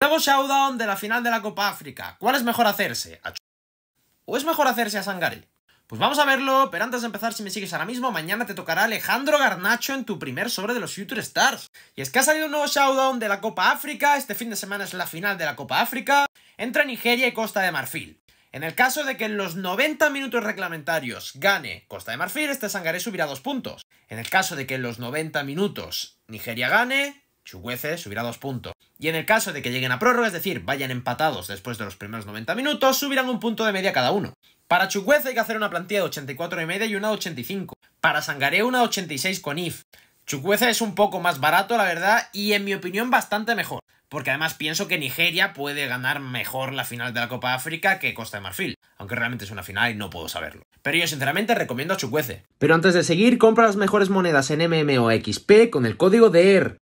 nuevo showdown de la final de la Copa África. ¿Cuál es mejor hacerse? ¿A ¿O es mejor hacerse a Sangaré? Pues vamos a verlo, pero antes de empezar, si me sigues ahora mismo, mañana te tocará Alejandro Garnacho en tu primer sobre de los Future Stars. Y es que ha salido un nuevo showdown de la Copa África, este fin de semana es la final de la Copa África, entre Nigeria y Costa de Marfil. En el caso de que en los 90 minutos reglamentarios gane Costa de Marfil, este Sangaré subirá dos puntos. En el caso de que en los 90 minutos Nigeria gane, Chuguece subirá dos puntos. Y en el caso de que lleguen a prórroga, es decir, vayan empatados después de los primeros 90 minutos, subirán un punto de media cada uno. Para Chukwueze hay que hacer una plantilla de 84,5 y una de 85. Para Sangaré una de 86 con IF. Chukwueze es un poco más barato, la verdad, y en mi opinión bastante mejor. Porque además pienso que Nigeria puede ganar mejor la final de la Copa África que Costa de Marfil. Aunque realmente es una final y no puedo saberlo. Pero yo sinceramente recomiendo a Chukwueze. Pero antes de seguir, compra las mejores monedas en MMOXP con el código de ER.